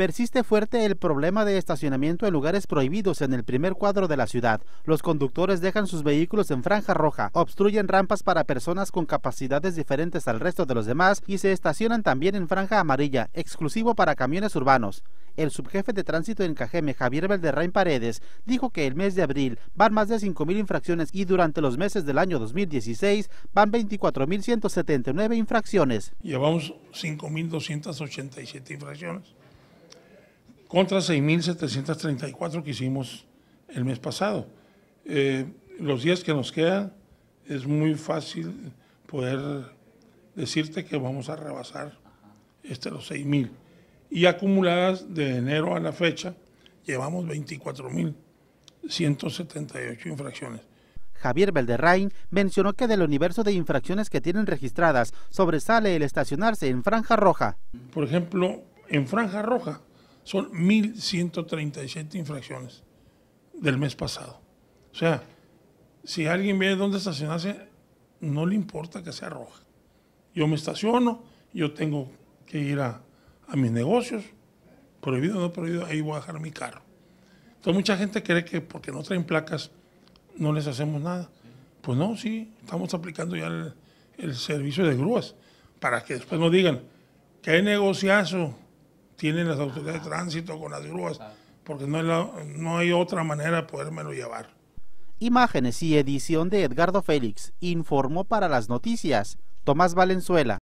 persiste fuerte el problema de estacionamiento en lugares prohibidos en el primer cuadro de la ciudad. Los conductores dejan sus vehículos en franja roja, obstruyen rampas para personas con capacidades diferentes al resto de los demás y se estacionan también en franja amarilla, exclusivo para camiones urbanos. El subjefe de tránsito en Cajeme, Javier Belderrain Paredes, dijo que el mes de abril van más de 5.000 infracciones y durante los meses del año 2016 van 24.179 infracciones. Llevamos 5.287 infracciones contra 6.734 que hicimos el mes pasado. Eh, los días que nos quedan es muy fácil poder decirte que vamos a rebasar este, los 6.000. Y acumuladas de enero a la fecha, llevamos 24.178 infracciones. Javier Belderrain mencionó que del universo de infracciones que tienen registradas sobresale el estacionarse en franja roja. Por ejemplo, en franja roja son 1.137 infracciones del mes pasado. O sea, si alguien ve dónde estacionarse, no le importa que sea roja. Yo me estaciono, yo tengo que ir a, mis negocios, prohibido o no prohibido, ahí voy a dejar mi carro. Entonces mucha gente cree que porque no traen placas no les hacemos nada. Pues no, sí, estamos aplicando ya el, servicio de grúas para que después nos digan, qué negociazo tienen las autoridades de tránsito con las grúas, porque no hay, otra manera de podérmelo llevar. Imágenes y edición de Edgardo Félix informó para las noticias Tomás Valenzuela.